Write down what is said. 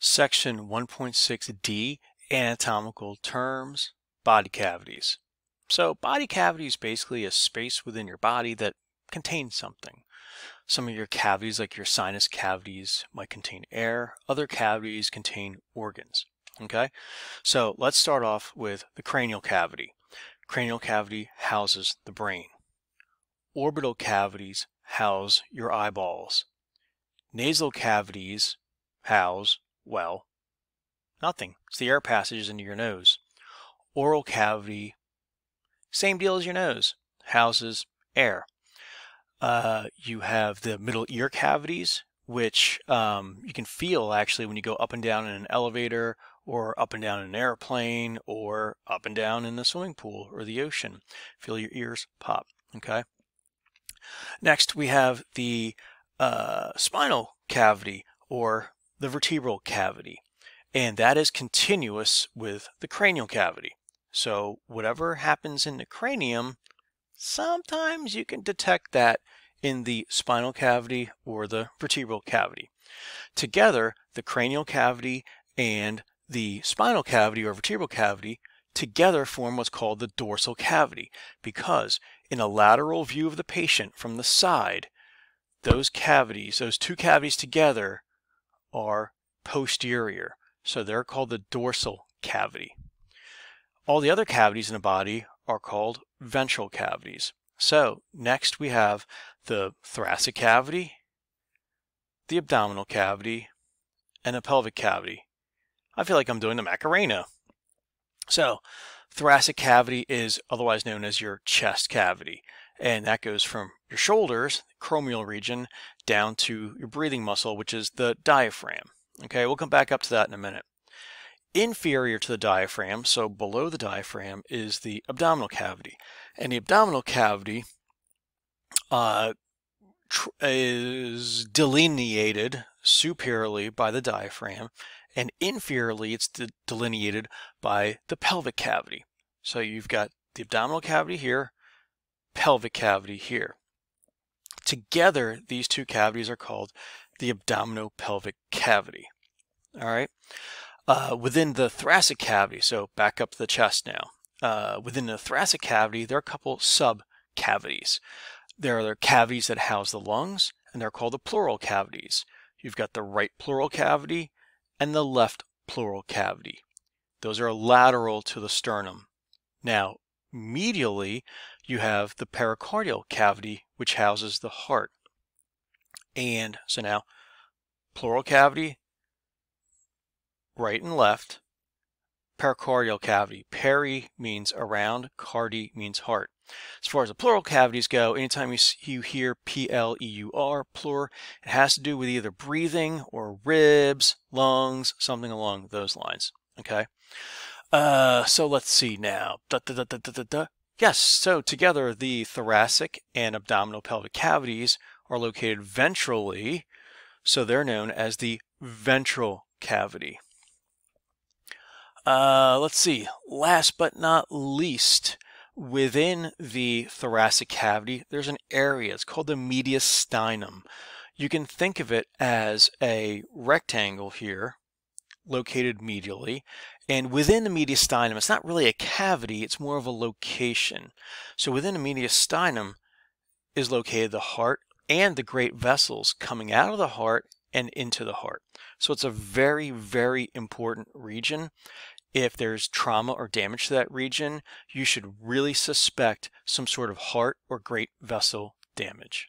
Section 1.6d Anatomical Terms Body Cavities. So, body cavity is basically a space within your body that contains something. Some of your cavities, like your sinus cavities, might contain air, other cavities contain organs. Okay, so let's start off with the cranial cavity. Cranial cavity houses the brain, orbital cavities house your eyeballs, nasal cavities house well, nothing. It's the air passages into your nose. Oral cavity, same deal as your nose, houses air. Uh, you have the middle ear cavities, which um, you can feel actually when you go up and down in an elevator or up and down in an airplane or up and down in the swimming pool or the ocean. Feel your ears pop, okay? Next, we have the uh, spinal cavity or the vertebral cavity, and that is continuous with the cranial cavity. So whatever happens in the cranium, sometimes you can detect that in the spinal cavity or the vertebral cavity. Together, the cranial cavity and the spinal cavity or vertebral cavity together form what's called the dorsal cavity because in a lateral view of the patient from the side, those cavities, those two cavities together are posterior, so they're called the dorsal cavity. All the other cavities in the body are called ventral cavities. So next we have the thoracic cavity, the abdominal cavity, and the pelvic cavity. I feel like I'm doing the Macarena. So thoracic cavity is otherwise known as your chest cavity. And that goes from your shoulders, chromial region, down to your breathing muscle, which is the diaphragm. Okay, we'll come back up to that in a minute. Inferior to the diaphragm, so below the diaphragm, is the abdominal cavity. And the abdominal cavity uh, is delineated superiorly by the diaphragm, and inferiorly it's de delineated by the pelvic cavity. So you've got the abdominal cavity here, pelvic cavity here. Together, these two cavities are called the abdominopelvic cavity. All right. Uh, within the thoracic cavity, so back up the chest now. Uh, within the thoracic cavity, there are a couple sub cavities. There are the cavities that house the lungs, and they're called the pleural cavities. You've got the right pleural cavity and the left pleural cavity. Those are lateral to the sternum. Now, medially, you have the pericardial cavity, which houses the heart. And so now, pleural cavity, right and left, pericardial cavity. Peri means around, cardi means heart. As far as the pleural cavities go, anytime you, you hear P-L-E-U-R, pleur, it has to do with either breathing or ribs, lungs, something along those lines. Okay? Uh, so let's see now. Da, da, da, Yes, so together the thoracic and abdominal pelvic cavities are located ventrally, so they're known as the ventral cavity. Uh, let's see, last but not least, within the thoracic cavity, there's an area. It's called the mediastinum. You can think of it as a rectangle here, located medially, and within the mediastinum, it's not really a cavity, it's more of a location. So within the mediastinum is located the heart and the great vessels coming out of the heart and into the heart. So it's a very, very important region. If there's trauma or damage to that region, you should really suspect some sort of heart or great vessel damage.